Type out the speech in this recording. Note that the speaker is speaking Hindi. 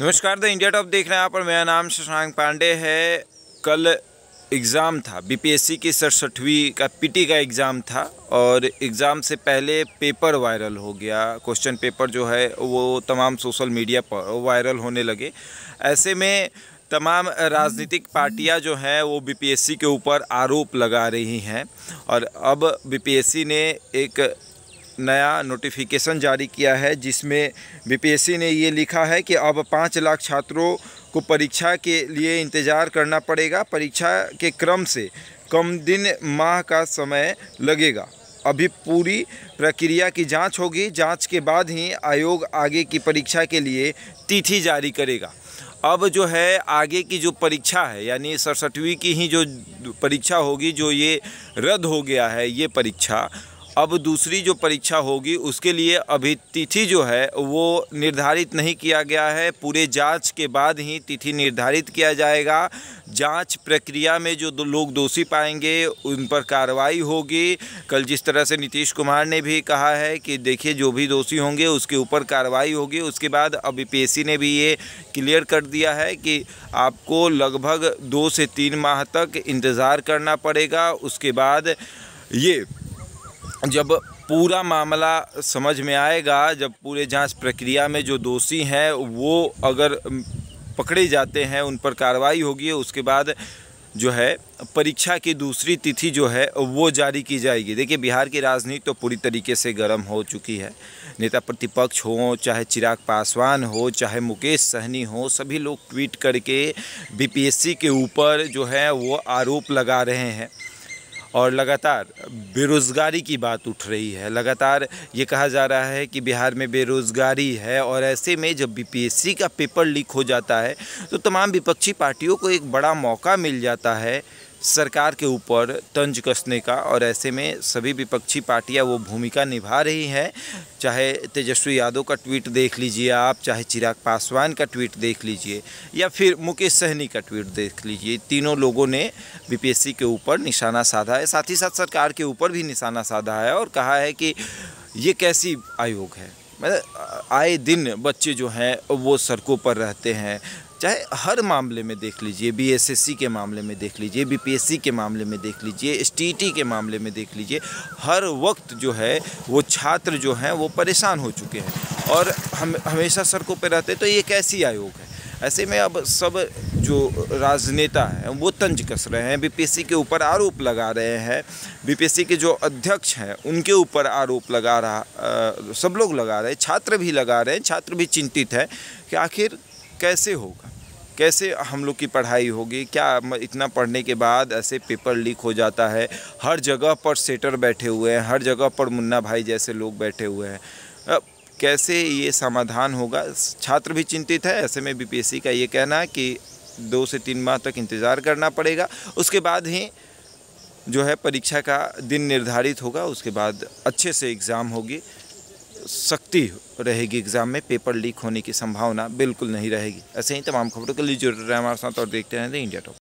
नमस्कार द इंडिया टॉप देख रहे हैं आप और मेरा नाम शशांक पांडे है कल एग्ज़ाम था बीपीएससी की सड़सठवीं का पीटी का एग्ज़ाम था और एग्ज़ाम से पहले पेपर वायरल हो गया क्वेश्चन पेपर जो है वो तमाम सोशल मीडिया पर वायरल होने लगे ऐसे में तमाम राजनीतिक पार्टियां जो हैं वो बीपीएससी के ऊपर आरोप लगा रही हैं और अब बीपीएससी ने एक नया नोटिफिकेशन जारी किया है जिसमें बीपीएससी ने ये लिखा है कि अब पाँच लाख छात्रों को परीक्षा के लिए इंतज़ार करना पड़ेगा परीक्षा के क्रम से कम दिन माह का समय लगेगा अभी पूरी प्रक्रिया की जांच होगी जांच के बाद ही आयोग आगे की परीक्षा के लिए तिथि जारी करेगा अब जो है आगे की जो परीक्षा है यानी सड़सठवीं की ही जो परीक्षा होगी जो ये रद्द हो गया है ये परीक्षा अब दूसरी जो परीक्षा होगी उसके लिए अभी तिथि जो है वो निर्धारित नहीं किया गया है पूरे जांच के बाद ही तिथि निर्धारित किया जाएगा जांच प्रक्रिया में जो दो लोग दोषी पाएंगे उन पर कार्रवाई होगी कल जिस तरह से नीतीश कुमार ने भी कहा है कि देखिए जो भी दोषी होंगे उसके ऊपर कार्रवाई होगी उसके बाद अभी पी ने भी ये क्लियर कर दिया है कि आपको लगभग दो से तीन माह तक इंतज़ार करना पड़ेगा उसके बाद ये जब पूरा मामला समझ में आएगा जब पूरे जांच प्रक्रिया में जो दोषी हैं वो अगर पकड़े जाते हैं उन पर कार्रवाई होगी उसके बाद जो है परीक्षा की दूसरी तिथि जो है वो जारी की जाएगी देखिए बिहार की राजनीति तो पूरी तरीके से गर्म हो चुकी है नेता प्रतिपक्ष हो चाहे चिराग पासवान हो चाहे मुकेश सहनी हो सभी लोग ट्वीट करके बीपीएससी के ऊपर जो है वो आरोप लगा रहे हैं और लगातार बेरोज़गारी की बात उठ रही है लगातार ये कहा जा रहा है कि बिहार में बेरोज़गारी है और ऐसे में जब बीपीएससी का पेपर लीक हो जाता है तो तमाम विपक्षी पार्टियों को एक बड़ा मौका मिल जाता है सरकार के ऊपर तंज कसने का और ऐसे में सभी विपक्षी पार्टियां वो भूमिका निभा रही हैं चाहे तेजस्वी यादव का ट्वीट देख लीजिए आप चाहे चिराग पासवान का ट्वीट देख लीजिए या फिर मुकेश सहनी का ट्वीट देख लीजिए तीनों लोगों ने बीपीएससी के ऊपर निशाना साधा है साथ ही साथ सरकार के ऊपर भी निशाना साधा है और कहा है कि ये कैसी आयोग है मतलब आए दिन बच्चे जो हैं वो सड़कों पर रहते हैं चाहे हर मामले में देख लीजिए बीएसएससी के मामले में देख लीजिए बीपीएससी के मामले में देख लीजिए एसटीईटी के मामले में देख लीजिए हर वक्त जो है वो छात्र जो हैं वो परेशान हो चुके हैं और हम हमेशा सड़कों पर रहते तो ये कैसी आयोग है ऐसे में अब सब जो राजनेता हैं वो तंज कस रहे हैं बीपीएससी के ऊपर आरोप लगा रहे हैं बीपीएससी के जो अध्यक्ष हैं उनके ऊपर आरोप लगा रहा आ, सब लोग लगा रहे हैं छात्र भी लगा रहे हैं छात्र भी चिंतित हैं कि आखिर कैसे होगा कैसे हम लोग की पढ़ाई होगी क्या इतना पढ़ने के बाद ऐसे पेपर लीक हो जाता है हर जगह पर सेटर बैठे हुए हैं हर जगह पर मुन्ना भाई जैसे लोग बैठे हुए हैं कैसे ये समाधान होगा छात्र भी चिंतित है ऐसे में बी का ये कहना है कि दो से तीन माह तक इंतज़ार करना पड़ेगा उसके बाद ही जो है परीक्षा का दिन निर्धारित होगा उसके बाद अच्छे से एग्ज़ाम होगी सख्ती रहेगी एग्ज़ाम में पेपर लीक होने की संभावना बिल्कुल नहीं रहेगी ऐसे ही तमाम खबरों के लिए जुड़ रहे हैं हमारे साथ और देखते रहें इंडिया टॉप